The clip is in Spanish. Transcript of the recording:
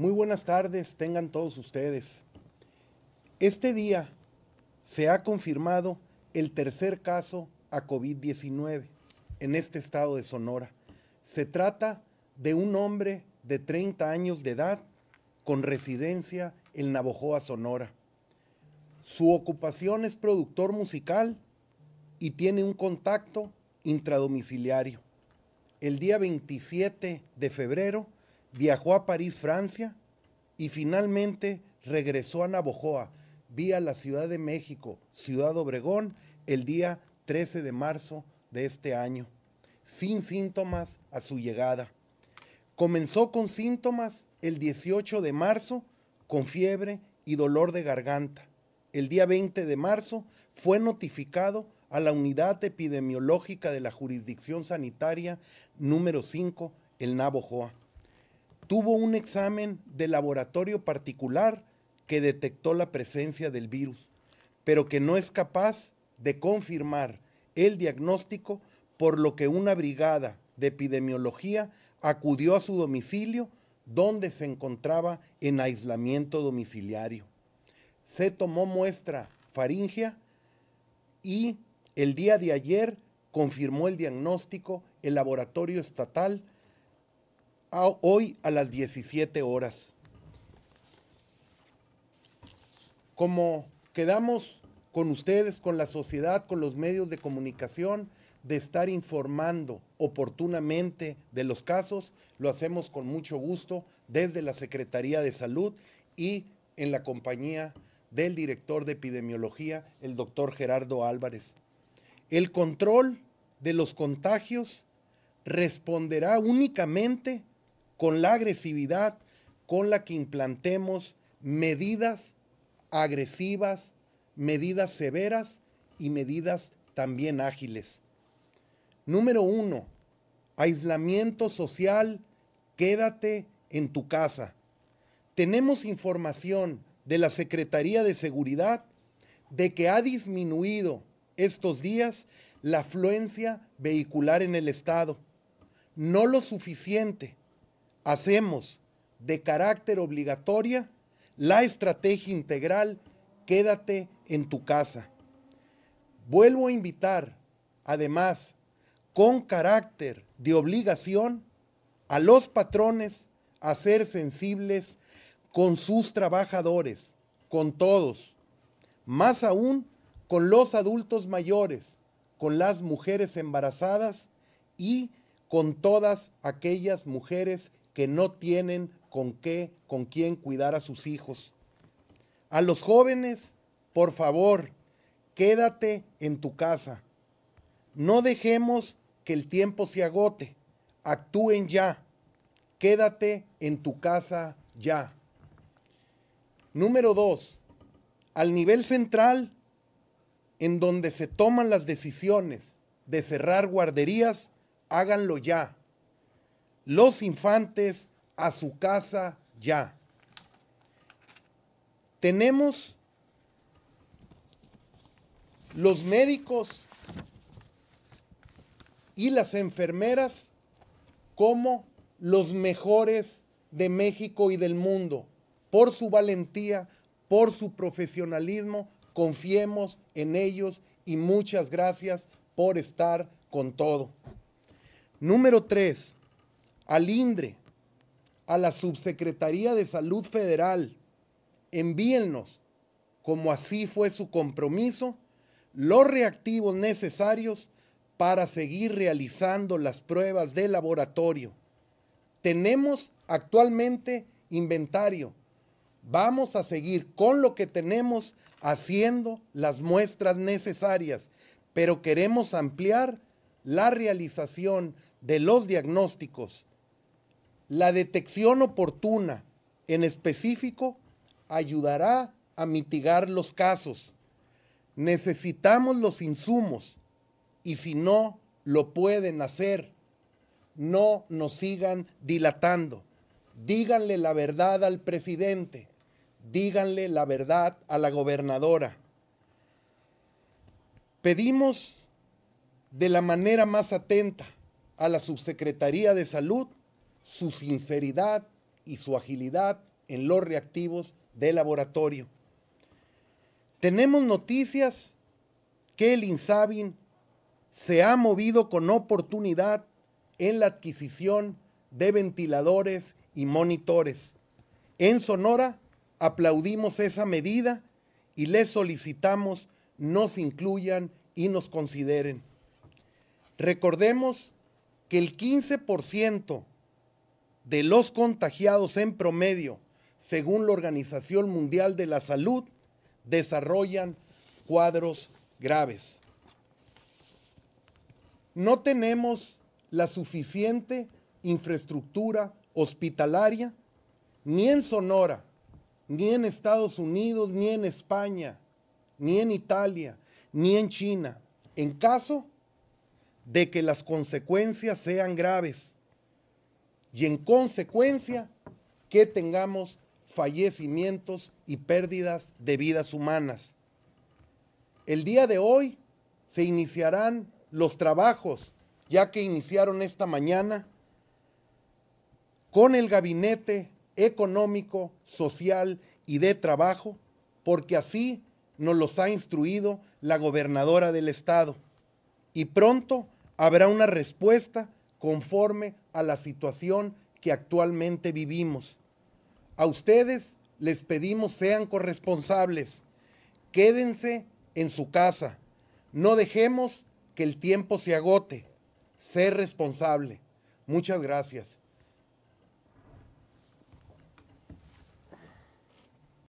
Muy buenas tardes, tengan todos ustedes. Este día se ha confirmado el tercer caso a COVID-19 en este estado de Sonora. Se trata de un hombre de 30 años de edad con residencia en Navojoa, Sonora. Su ocupación es productor musical y tiene un contacto intradomiciliario. El día 27 de febrero viajó a París, Francia, y finalmente regresó a Navojoa vía la Ciudad de México, Ciudad Obregón, el día 13 de marzo de este año, sin síntomas a su llegada. Comenzó con síntomas el 18 de marzo, con fiebre y dolor de garganta. El día 20 de marzo fue notificado a la unidad epidemiológica de la jurisdicción sanitaria número 5, el Navojoa tuvo un examen de laboratorio particular que detectó la presencia del virus, pero que no es capaz de confirmar el diagnóstico, por lo que una brigada de epidemiología acudió a su domicilio donde se encontraba en aislamiento domiciliario. Se tomó muestra faringia y el día de ayer confirmó el diagnóstico el laboratorio estatal hoy a las 17 horas. Como quedamos con ustedes, con la sociedad, con los medios de comunicación, de estar informando oportunamente de los casos, lo hacemos con mucho gusto desde la Secretaría de Salud y en la compañía del director de epidemiología, el doctor Gerardo Álvarez. El control de los contagios responderá únicamente con la agresividad con la que implantemos medidas agresivas, medidas severas y medidas también ágiles. Número uno, aislamiento social, quédate en tu casa. Tenemos información de la Secretaría de Seguridad de que ha disminuido estos días la afluencia vehicular en el Estado. No lo suficiente, hacemos de carácter obligatoria la estrategia integral Quédate en tu casa. Vuelvo a invitar, además, con carácter de obligación, a los patrones a ser sensibles con sus trabajadores, con todos, más aún con los adultos mayores, con las mujeres embarazadas y con todas aquellas mujeres que no tienen con qué, con quién cuidar a sus hijos. A los jóvenes, por favor, quédate en tu casa. No dejemos que el tiempo se agote. Actúen ya. Quédate en tu casa ya. Número dos, al nivel central, en donde se toman las decisiones de cerrar guarderías, háganlo ya. Los infantes a su casa ya. Tenemos los médicos y las enfermeras como los mejores de México y del mundo. Por su valentía, por su profesionalismo, confiemos en ellos y muchas gracias por estar con todo. Número tres, al INDRE, a la Subsecretaría de Salud Federal, envíennos, como así fue su compromiso, los reactivos necesarios para seguir realizando las pruebas de laboratorio. Tenemos actualmente inventario. Vamos a seguir con lo que tenemos haciendo las muestras necesarias, pero queremos ampliar la realización de los diagnósticos la detección oportuna, en específico, ayudará a mitigar los casos. Necesitamos los insumos y si no lo pueden hacer, no nos sigan dilatando. Díganle la verdad al presidente, díganle la verdad a la gobernadora. Pedimos de la manera más atenta a la Subsecretaría de Salud su sinceridad y su agilidad en los reactivos de laboratorio. Tenemos noticias que el INSABIN se ha movido con oportunidad en la adquisición de ventiladores y monitores. En Sonora aplaudimos esa medida y les solicitamos nos incluyan y nos consideren. Recordemos que el 15% de los contagiados en promedio, según la Organización Mundial de la Salud, desarrollan cuadros graves. No tenemos la suficiente infraestructura hospitalaria, ni en Sonora, ni en Estados Unidos, ni en España, ni en Italia, ni en China, en caso de que las consecuencias sean graves y en consecuencia que tengamos fallecimientos y pérdidas de vidas humanas. El día de hoy se iniciarán los trabajos, ya que iniciaron esta mañana, con el gabinete económico, social y de trabajo, porque así nos los ha instruido la gobernadora del estado. Y pronto habrá una respuesta conforme a la situación que actualmente vivimos. A ustedes les pedimos sean corresponsables, quédense en su casa, no dejemos que el tiempo se agote, sé responsable. Muchas gracias.